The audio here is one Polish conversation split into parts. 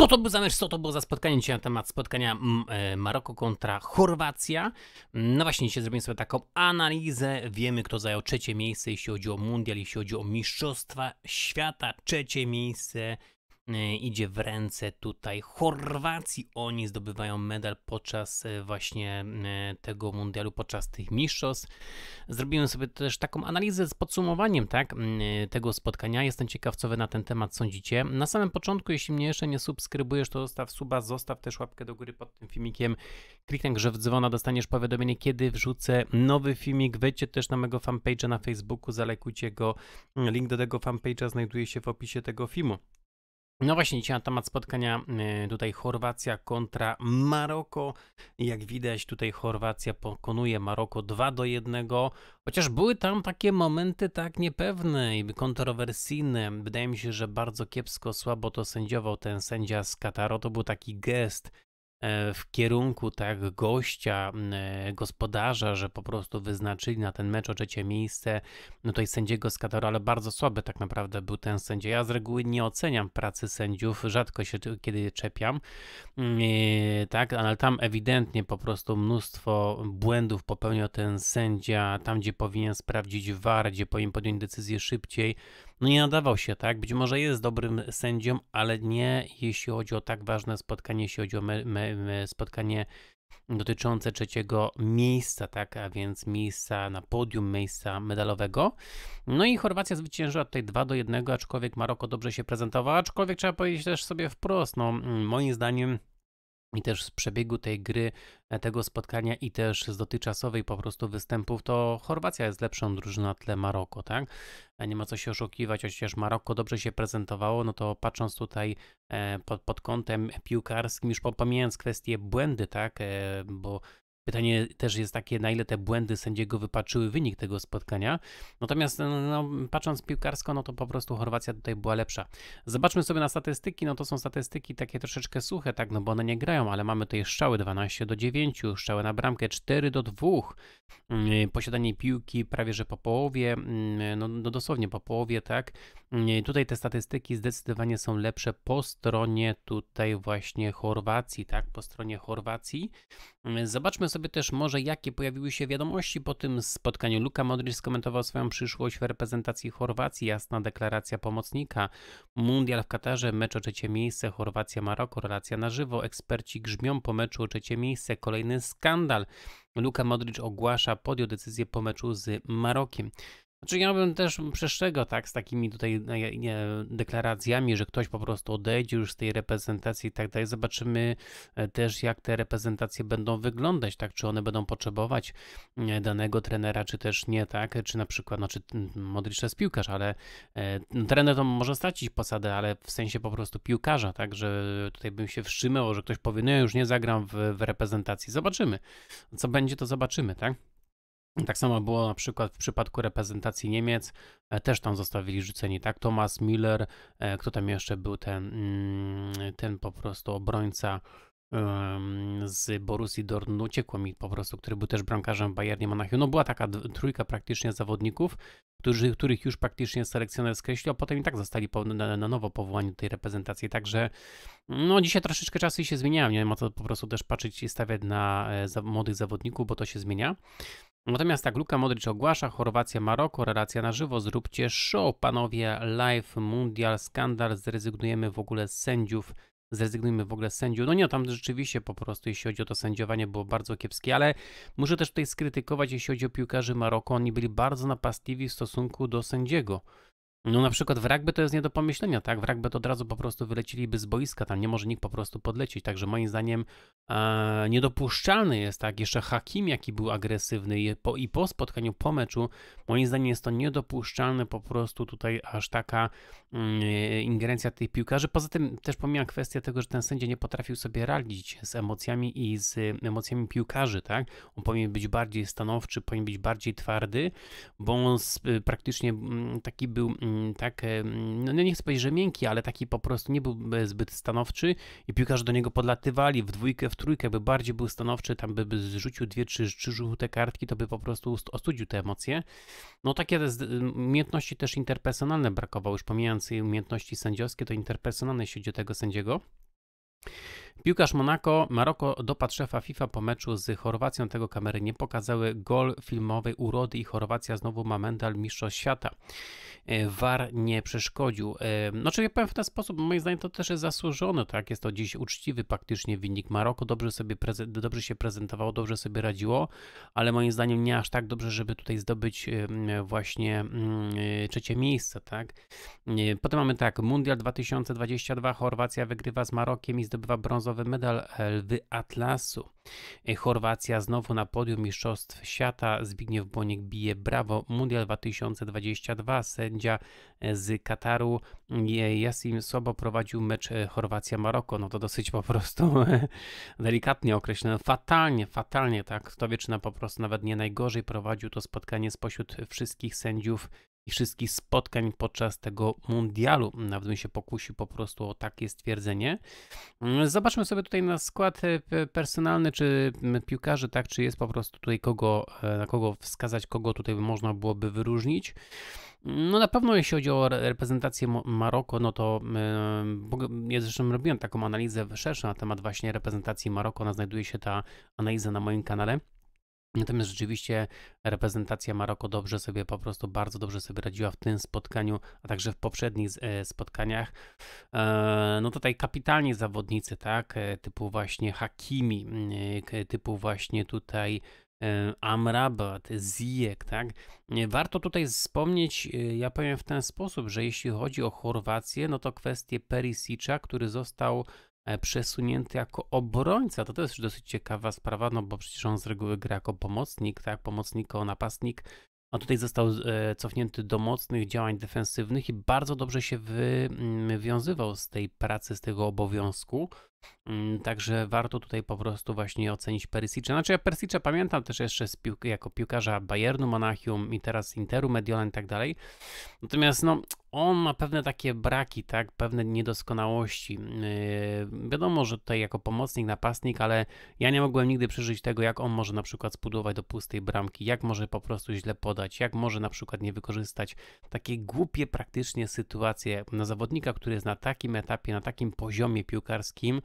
Co to był za mecz, co to było za spotkanie dzisiaj na temat spotkania mm, e, Maroko kontra Chorwacja? No właśnie, dzisiaj zrobimy sobie taką analizę. Wiemy, kto zajął trzecie miejsce, jeśli chodzi o mundial, jeśli chodzi o mistrzostwa świata. Trzecie miejsce Y, idzie w ręce tutaj Chorwacji. Oni zdobywają medal podczas y, właśnie y, tego mundialu, podczas tych mistrzostw. Zrobimy sobie też taką analizę z podsumowaniem tak, tego spotkania. Jestem ciekaw, co wy na ten temat sądzicie. Na samym początku, jeśli mnie jeszcze nie subskrybujesz, to zostaw suba, zostaw też łapkę do góry pod tym filmikiem. Kliknij grze w dzwona, dostaniesz powiadomienie, kiedy wrzucę nowy filmik. Wejdźcie też na mojego fanpage'a na Facebooku, zalekujcie go. Link do tego fanpage'a znajduje się w opisie tego filmu. No właśnie, dzisiaj na temat spotkania y, tutaj Chorwacja kontra Maroko. Jak widać, tutaj Chorwacja pokonuje Maroko 2 do 1, chociaż były tam takie momenty tak niepewne i kontrowersyjne. Wydaje mi się, że bardzo kiepsko, słabo to sędziował ten sędzia z Kataru. To był taki gest E, w kierunku tak gościa, e, gospodarza, że po prostu wyznaczyli na ten mecz o trzecie miejsce, no to i sędziego z Kataru, ale bardzo słaby tak naprawdę był ten sędzia. Ja z reguły nie oceniam pracy sędziów, rzadko się kiedy czepiam, e, tak, ale tam ewidentnie po prostu mnóstwo błędów popełnił ten sędzia, tam gdzie powinien sprawdzić war, gdzie powinien podjąć decyzję szybciej, no nie nadawał się, tak? Być może jest dobrym sędzią, ale nie jeśli chodzi o tak ważne spotkanie, jeśli chodzi o me, me, me spotkanie dotyczące trzeciego miejsca, tak, a więc miejsca na podium, miejsca medalowego. No i Chorwacja zwyciężyła tutaj 2 do 1, aczkolwiek Maroko dobrze się prezentowało, aczkolwiek trzeba powiedzieć też sobie wprost, no moim zdaniem i też z przebiegu tej gry, e, tego spotkania i też z dotychczasowej po prostu występów, to Chorwacja jest lepszą drużyną na tle Maroko, tak? E, nie ma co się oszukiwać, chociaż Maroko dobrze się prezentowało, no to patrząc tutaj e, pod, pod kątem piłkarskim, już pomijając kwestie błędy, tak? Bo Pytanie też jest takie, na ile te błędy sędziego wypaczyły wynik tego spotkania. Natomiast no, no, patrząc piłkarsko, no to po prostu Chorwacja tutaj była lepsza. Zobaczmy sobie na statystyki, no to są statystyki takie troszeczkę suche, tak, no bo one nie grają, ale mamy tutaj strzały 12 do 9, strzały na bramkę 4 do 2, mm, posiadanie piłki prawie że po połowie, mm, no, no dosłownie po połowie, tak. Mm, tutaj te statystyki zdecydowanie są lepsze po stronie tutaj właśnie Chorwacji, tak, po stronie Chorwacji. Zobaczmy sobie też może, jakie pojawiły się wiadomości po tym spotkaniu. Luka Modric skomentował swoją przyszłość w reprezentacji Chorwacji. Jasna deklaracja pomocnika. Mundial w Katarze, mecz o trzecie miejsce, Chorwacja-Maroko, relacja na żywo. Eksperci grzmią po meczu o trzecie miejsce. Kolejny skandal. Luka Modric ogłasza podjął decyzję po meczu z Marokiem. Znaczy ja bym też przestrzegał tak z takimi tutaj no, deklaracjami, że ktoś po prostu odejdzie już z tej reprezentacji i tak dalej. Zobaczymy e, też jak te reprezentacje będą wyglądać, tak, czy one będą potrzebować e, danego trenera, czy też nie, tak, czy na przykład, znaczy Modric jest piłkarz, ale e, no, trener to może stracić posadę, ale w sensie po prostu piłkarza, tak, że tutaj bym się wstrzymał, że ktoś powie, no ja już nie zagram w, w reprezentacji. Zobaczymy. Co będzie, to zobaczymy, tak. Tak samo było na przykład w przypadku reprezentacji Niemiec, e, też tam zostawili rzuceni, tak? Thomas Müller e, kto tam jeszcze był ten, mm, ten po prostu obrońca z Borussii Dortmund, uciekło mi po prostu, który był też bramkarzem Bayernie Monachium. No była taka trójka praktycznie zawodników, którzy, których już praktycznie selekcjoner skreślił, a potem i tak zostali po, na, na, nowo powołani do tej reprezentacji. Także no dzisiaj troszeczkę czasy się zmieniają, nie ma to po prostu też patrzeć i stawiać na e, za, młodych zawodników, bo to się zmienia. Natomiast tak Luka Modric ogłasza Chorwacja Maroko, relacja na żywo, zróbcie show, panowie, live, mundial, skandal, zrezygnujemy w ogóle z sędziów, zrezygnujmy w ogóle z sędziów. No nie, no tam rzeczywiście po prostu, jeśli chodzi o to sędziowanie, było bardzo kiepskie, ale muszę też tutaj skrytykować, jeśli chodzi o piłkarzy Maroko, oni byli bardzo napastliwi w stosunku do sędziego. No na przykład w rugby to jest nie do pomyślenia, tak? W rugby to od razu po prostu wyleciliby z boiska, tam nie może nikt po prostu podlecieć, także moim zdaniem Niedopuszczalny jest tak jeszcze Hakim, jaki był agresywny i po, i po spotkaniu, po meczu. Moim zdaniem jest to niedopuszczalne po prostu tutaj aż taka yy, ingerencja tych piłkarzy. Poza tym też pomijam kwestię tego, że ten sędzia nie potrafił sobie radzić z emocjami i z y, emocjami piłkarzy, tak? On powinien być bardziej stanowczy, powinien być bardziej twardy, bo on y, praktycznie mm, taki był, mm, tak, y, no, no nie chcę powiedzieć, że miękki, ale taki po prostu nie był zbyt stanowczy i piłkarze do niego podlatywali w dwójkę, w trójkę, by bardziej był stanowczy, tam by, by zrzucił dwie, trzy, trzy żółte kartki, to by po prostu ostudził te emocje. No takie umiejętności też interpersonalne brakowało, już pomijając umiejętności sędziowskie, to interpersonalne jeśli chodzi o tego sędziego. Piłkarz Monako, Maroko dopadł szefa FIFA po meczu z Chorwacją. Tego kamery nie pokazały. Gol filmowej urody i Chorwacja znowu ma medal mistrzostw świata. War e, nie przeszkodził. E, no czyli ja powiem w ten sposób, moim zdaniem to też jest zasłużone, tak? Jest to dziś uczciwy praktycznie wynik. Maroko dobrze, sobie dobrze się prezentowało, dobrze sobie radziło, ale moim zdaniem nie aż tak dobrze, żeby tutaj zdobyć właśnie mm, e, trzecie miejsce, tak? Potem mamy tak, Mundial 2022, Chorwacja wygrywa z Marokiem i zdobywa brązowy brązowy medal e, Lwy Atlasu. E, Chorwacja znowu na podium Mistrzostw Świata. Zbigniew Boniek bije brawo. Mundial 2022. Sędzia e, z Kataru Jasim Sobo prowadził mecz Chorwacja-Maroko. No to dosyć po prostu delikatnie określone. Fatalnie, fatalnie, tak. Kto wie, czy na po prostu nawet nie najgorzej prowadził to spotkanie spośród wszystkich sędziów wszystkich spotkań podczas tego mundialu. Nawet bym się pokusił po prostu o takie stwierdzenie. Mm, zobaczmy sobie tutaj na skład e, personalny, czy piłkarzy, tak, czy jest po prostu tutaj kogo, e, na kogo wskazać, kogo tutaj można byłoby wyróżnić. No na pewno jeśli chodzi o reprezentację Maroko, no to ja zresztą robiłem taką analizę szerszą na temat właśnie reprezentacji Maroko, ona znajduje się ta analiza na moim kanale. Natomiast rzeczywiście reprezentacja Maroko dobrze sobie, po prostu bardzo dobrze sobie radziła w tym spotkaniu, a także w poprzednich e, spotkaniach. E, no tutaj kapitalni zawodnicy, tak, e, typu właśnie Hakimi, typu właśnie tutaj Amrabat, Zijek, tak? Warto tutaj wspomnieć, ja powiem w ten sposób, że jeśli chodzi o Chorwację, no to kwestię Perisicza, który został E, przesunięty jako obrońca. To to jest już dosyć ciekawa sprawa, no bo przecież on z reguły gra jako pomocnik, tak, pomocnik o napastnik. A tutaj został e, cofnięty do mocnych działań defensywnych i bardzo dobrze się wywiązywał mm, z tej pracy, z tego obowiązku. Mm, także warto tutaj po prostu właśnie ocenić Perisicza. Znaczy ja Perisicza pamiętam też jeszcze jako piłkarza Bayernu Monachium i teraz Interu Mediolan i tak dalej. Natomiast no, on ma pewne takie braki, tak, pewne niedoskonałości. Yy, wiadomo, że tutaj jako pomocnik, napastnik, ale ja nie mogłem nigdy przeżyć tego, jak on może na przykład spudować do pustej bramki, jak może po prostu źle podać, jak może na przykład nie wykorzystać takie głupie praktycznie sytuacje na zawodnika, który jest na takim etapie, na takim poziomie piłkarskim,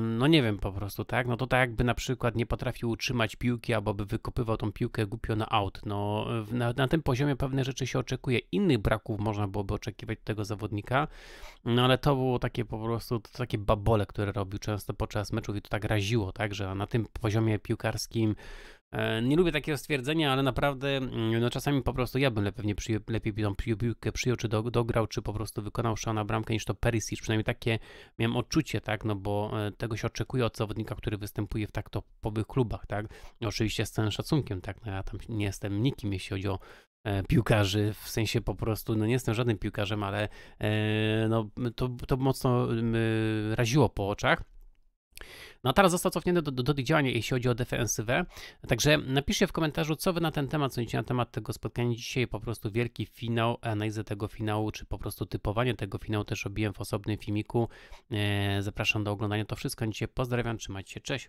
no nie wiem po prostu, tak? No to tak jakby na przykład nie potrafił utrzymać piłki, albo by wykopywał tą piłkę głupio na aut. No na, na tym poziomie pewne rzeczy się oczekuje, innych braków można byłoby oczekiwać tego zawodnika, no ale to było takie po prostu, takie babole, które robił często podczas meczów i to tak raziło, tak? Że na tym poziomie piłkarskim E, nie lubię takiego stwierdzenia, ale naprawdę mm, no czasami po prostu ja bym pewnie przy, lepiej tą piłkę przyjął, czy do, dograł, czy po prostu wykonał szana bramkę niż to Perisic. Przynajmniej takie miałem odczucie, tak, no bo e, tego się oczekuje od zawodnika, który występuje w tak topowych klubach, tak. No oczywiście z całym szacunkiem, tak, no ja tam nie jestem nikim, jeśli chodzi o e, piłkarzy, w sensie po prostu, no nie jestem żadnym piłkarzem, ale no, to, to mocno raziło po oczach. No a teraz został cofnięty do, do, do tych działań, jeśli chodzi o defensywę. Także napiszcie w komentarzu, co wy na ten temat sądzicie, na temat tego spotkania dzisiaj, po prostu wielki finał, analizę tego finału, czy po prostu typowanie tego finału też obiłem w osobnym filmiku. E, zapraszam do oglądania to wszystko. Dzisiaj pozdrawiam, trzymajcie się, cześć.